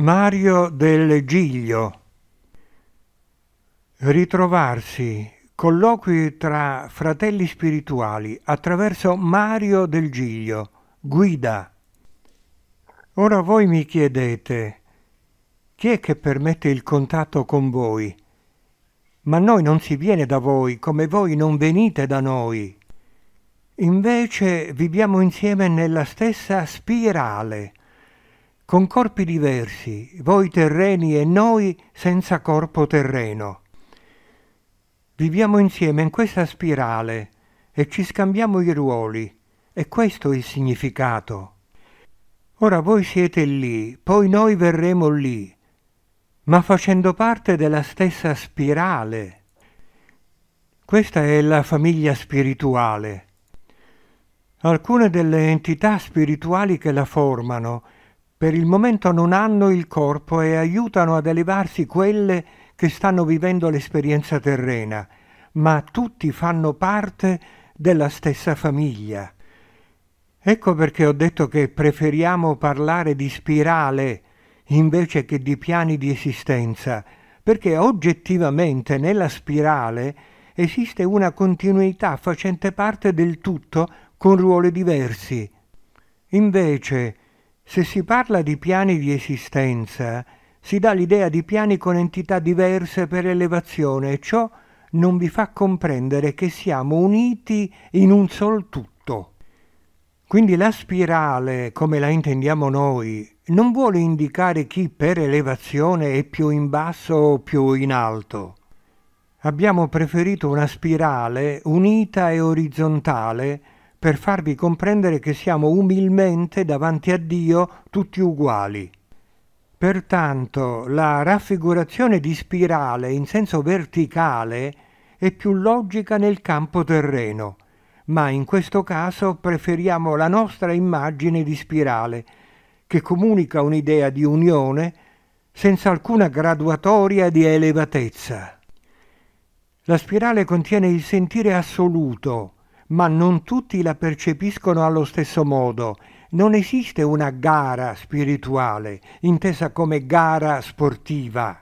Mario del Giglio Ritrovarsi colloqui tra fratelli spirituali attraverso Mario del Giglio, guida. Ora voi mi chiedete, chi è che permette il contatto con voi? Ma noi non si viene da voi, come voi non venite da noi. Invece viviamo insieme nella stessa spirale, con corpi diversi, voi terreni e noi senza corpo terreno. Viviamo insieme in questa spirale e ci scambiamo i ruoli, e questo è il significato. Ora voi siete lì, poi noi verremo lì, ma facendo parte della stessa spirale. Questa è la famiglia spirituale. Alcune delle entità spirituali che la formano per il momento non hanno il corpo e aiutano ad elevarsi quelle che stanno vivendo l'esperienza terrena, ma tutti fanno parte della stessa famiglia. Ecco perché ho detto che preferiamo parlare di spirale invece che di piani di esistenza, perché oggettivamente nella spirale esiste una continuità facente parte del tutto con ruoli diversi. Invece, se si parla di piani di esistenza, si dà l'idea di piani con entità diverse per elevazione e ciò non vi fa comprendere che siamo uniti in un sol tutto. Quindi la spirale, come la intendiamo noi, non vuole indicare chi per elevazione è più in basso o più in alto. Abbiamo preferito una spirale unita e orizzontale per farvi comprendere che siamo umilmente davanti a Dio tutti uguali. Pertanto la raffigurazione di spirale in senso verticale è più logica nel campo terreno, ma in questo caso preferiamo la nostra immagine di spirale, che comunica un'idea di unione senza alcuna graduatoria di elevatezza. La spirale contiene il sentire assoluto, ma non tutti la percepiscono allo stesso modo. Non esiste una gara spirituale, intesa come gara sportiva.